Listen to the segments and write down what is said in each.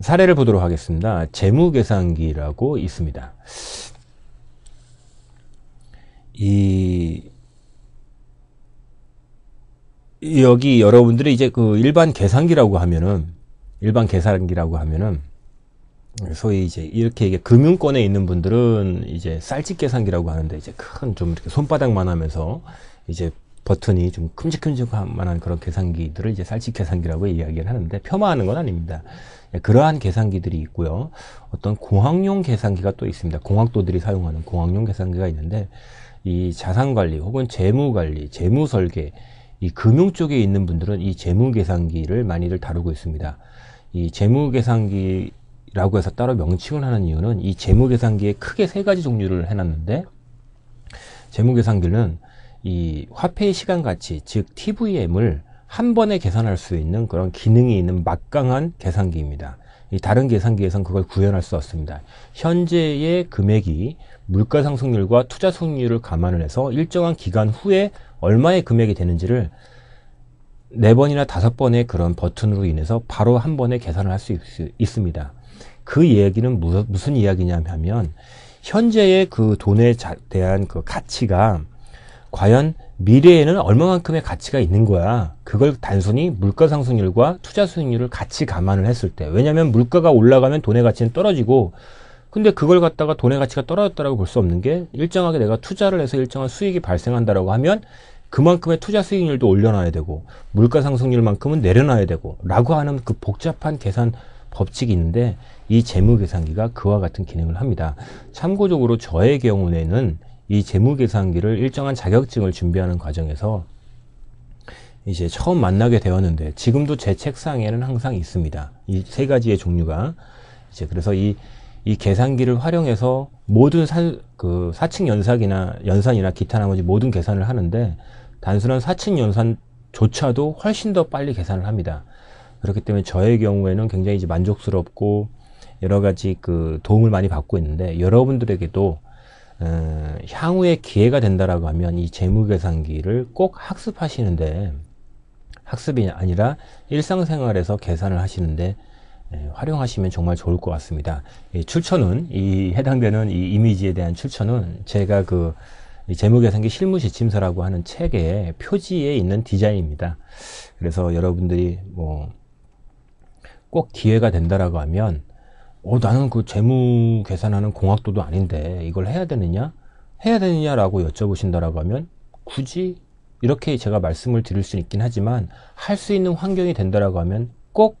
사례를 보도록 하겠습니다. 재무계산기라고 있습니다. 이 여기 여러분들이 이제 그 일반 계산기라고 하면은 일반 계산기라고 하면은 소위 이제 이렇게 이게 금융권에 있는 분들은 이제 쌀집 계산기라고 하는데 이제 큰 좀 이렇게 손바닥만 하면서 이제 버튼이 좀 큼직큼직한 만한 그런 계산기들을 이제 쌀집 계산기라고 이야기를 하는데 폄하하는 건 아닙니다. 예, 그러한 계산기들이 있고요. 어떤 공학용 계산기가 또 있습니다. 공학도들이 사용하는 공학용 계산기가 있는데 이 자산관리 혹은 재무관리, 재무설계, 이 금융 쪽에 있는 분들은 이 재무계산기를 많이들 다루고 있습니다. 이 재무계산기라고 해서 따로 명칭을 하는 이유는 이 재무계산기에 크게 세 가지 종류를 해놨는데 재무계산기는 이 화폐의 시간 가치, 즉 TVM을 한 번에 계산할 수 있는 그런 기능이 있는 막강한 계산기입니다. 다른 계산기에선 그걸 구현할 수 없습니다. 현재의 금액이 물가 상승률과 투자 수익률을 감안을 해서 일정한 기간 후에 얼마의 금액이 되는지를 네 번이나 다섯 번의 그런 버튼으로 인해서 바로 한 번에 계산을 할 수 있습니다. 그 이야기는 무슨 이야기냐면 현재의 그 돈에 대한 그 가치가 과연 미래에는 얼마만큼의 가치가 있는 거야. 그걸 단순히 물가 상승률과 투자 수익률을 같이 감안을 했을 때. 왜냐면 물가가 올라가면 돈의 가치는 떨어지고 근데 그걸 갖다가 돈의 가치가 떨어졌다고볼 수 없는 게 일정하게 내가 투자를 해서 일정한 수익이 발생한다라고 하면 그만큼의 투자 수익률도 올려놔야 되고 물가 상승률만큼은 내려놔야 되고 라고 하는 그 복잡한 계산 법칙이 있는데 이 재무 계산기가 그와 같은 기능을 합니다. 참고적으로 저의 경우에는 이 재무계산기를 일정한 자격증을 준비하는 과정에서 이제 처음 만나게 되었는데 지금도 제 책상에는 항상 있습니다. 이 세 가지의 종류가 이제 그래서 이, 이 계산기를 활용해서 모든 사, 그 사칙 연산이나 연산이나 기타 나머지 모든 계산을 하는데 단순한 사칙 연산조차도 훨씬 더 빨리 계산을 합니다. 그렇기 때문에 저의 경우에는 굉장히 이제 만족스럽고 여러 가지 그 도움을 많이 받고 있는데 여러분들에게도 향후에 기회가 된다라고 하면 이 재무계산기를 꼭 학습하시는데 학습이 아니라 일상생활에서 계산을 하시는데 에, 활용하시면 정말 좋을 것 같습니다. 이 출처는 이 해당되는 이 이미지에 대한 출처는 제가 그 재무계산기 실무지침서라고 하는 책의 표지에 있는 디자인입니다. 그래서 여러분들이 뭐 꼭 기회가 된다라고 하면 어, 나는 그 재무 계산하는 공학도도 아닌데 이걸 해야 되느냐? 해야 되느냐라고 여쭤보신다라고 하면 굳이 이렇게 제가 말씀을 드릴 수 있긴 하지만 할 수 있는 환경이 된다라고 하면 꼭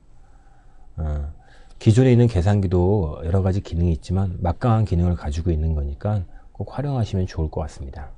어, 기존에 있는 계산기도 여러 가지 기능이 있지만 막강한 기능을 가지고 있는 거니까 꼭 활용하시면 좋을 것 같습니다.